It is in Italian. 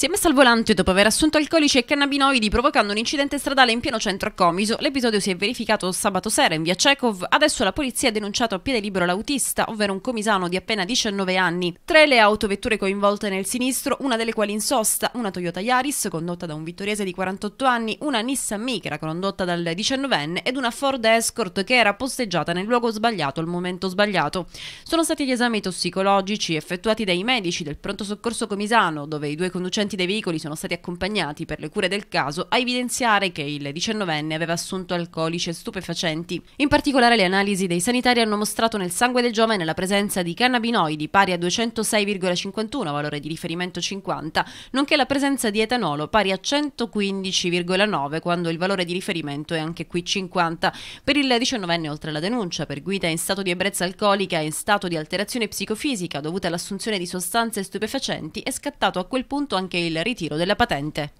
Si è messa al volante dopo aver assunto alcolici e cannabinoidi provocando un incidente stradale in pieno centro a Comiso. L'episodio si è verificato sabato sera in via Cekov. Adesso la polizia ha denunciato a piede libero l'autista, ovvero un comisano di appena 19 anni. Tre le autovetture coinvolte nel sinistro, una delle quali in sosta, una Toyota Yaris condotta da un vittoriese di 48 anni, una Nissan Micra condotta dal 19enne ed una Ford Escort che era posteggiata nel luogo sbagliato al momento sbagliato. Sono stati gli esami tossicologici effettuati dai medici del pronto soccorso comisano, dove i due conducenti tripulanti dei veicoli sono stati accompagnati per le cure del caso a evidenziare che il 19enne aveva assunto alcolici e stupefacenti. In particolare le analisi dei sanitari hanno mostrato nel sangue del giovane la presenza di cannabinoidi pari a 206,51 valore di riferimento 50, nonché la presenza di etanolo pari a 115,9 quando il valore di riferimento è anche qui 50. Per il 19enne oltre alla denuncia per guida in stato di ebbrezza alcolica e in stato di alterazione psicofisica dovuta all'assunzione di sostanze stupefacenti è scattato a quel punto anche il ritiro della patente.